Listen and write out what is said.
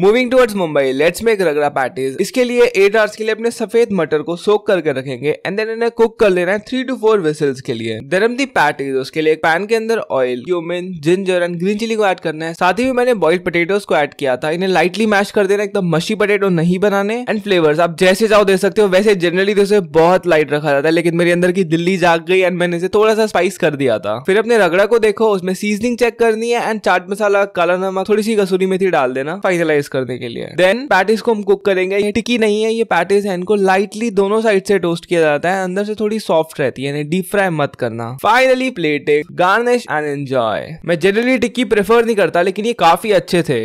moving towards Mumbai let's make ragda patties इसके लिए eight hours के लिए अपने सफेद मटर को सोक करके रखेंगे एंड देन इन्हें कुक कर लेना है थ्री टू फोर विसल्स के लिए दरम दी पैटीज उसके लिए एक पैन के अंदर oil cumin ginger and green chilli को ऐड करना है साथ ही मैंने बॉइल्ड पोटेटोज को ऐड किया था इन्हें लाइटली मैश कर देना एकदम मशी पोटेटो नहीं बनाने एंड फ्लेवर आप जैसे चाहो दे सकते हो वैसे जनरली तो उसे बहुत लाइट रखा जाता है लेकिन मेरे अंदर की दिल्ली जाग गई एंड मैंने इसे थोड़ा सा स्पाइस कर दिया था फिर अपने रगड़ा को देखो उसमें सीजनिंग चेक करनी है एंड चाट मसाला काला नमक थोड़ी सी कसूरी मेथी डाल देना फाइनलाइज पैटिस करने के लिए देन पैटिस को हम कुक करेंगे ये टिकी नहीं है ये पैटिस है इनको लाइटली दोनों साइड से टोस्ट किया जाता है अंदर से थोड़ी सॉफ्ट रहती है डीप फ्राई मत करना finally plate garnish and enjoy मैं जनरली टिक्की प्रेफर नहीं करता लेकिन ये काफी अच्छे थे